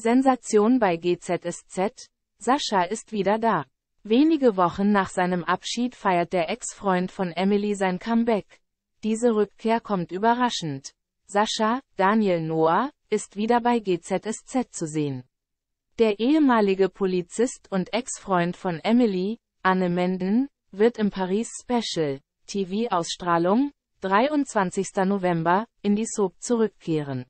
Sensation bei GZSZ, Sascha ist wieder da. Wenige Wochen nach seinem Abschied feiert der Ex-Freund von Emily sein Comeback. Diese Rückkehr kommt überraschend. Sascha, Daniel Noah, ist wieder bei GZSZ zu sehen. Der ehemalige Polizist und Ex-Freund von Emily, Anne Menden, wird im Paris Special TV-Ausstrahlung 23. November in die Soap zurückkehren.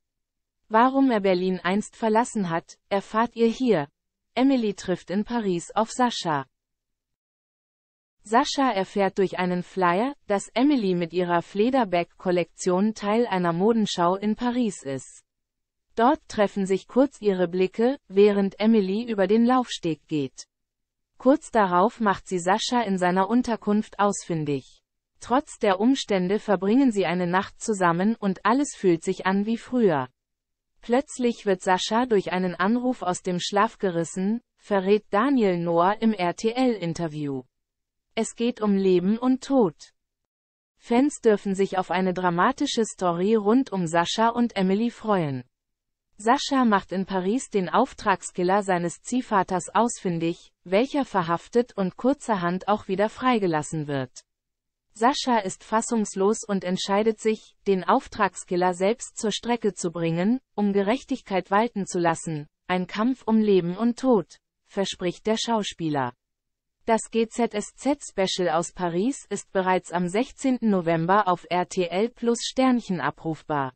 Warum er Berlin einst verlassen hat, erfahrt ihr hier. Emily trifft in Paris auf Sascha. Sascha erfährt durch einen Flyer, dass Emily mit ihrer Flederbeck-Kollektion Teil einer Modenschau in Paris ist. Dort treffen sich kurz ihre Blicke, während Emily über den Laufsteg geht. Kurz darauf macht sie Sascha in seiner Unterkunft ausfindig. Trotz der Umstände verbringen sie eine Nacht zusammen und alles fühlt sich an wie früher. Plötzlich wird Sascha durch einen Anruf aus dem Schlaf gerissen, verrät Daniel Noah im RTL-Interview. Es geht um Leben und Tod. Fans dürfen sich auf eine dramatische Story rund um Sascha und Emily freuen. Sascha macht in Paris den Auftragskiller seines Ziehvaters ausfindig, welcher verhaftet und kurzerhand auch wieder freigelassen wird. Sascha ist fassungslos und entscheidet sich, den Auftragskiller selbst zur Strecke zu bringen, um Gerechtigkeit walten zu lassen. Ein Kampf um Leben und Tod, verspricht der Schauspieler. Das GZSZ-Special aus Paris ist bereits am 16. November auf RTL Plus Sternchen abrufbar.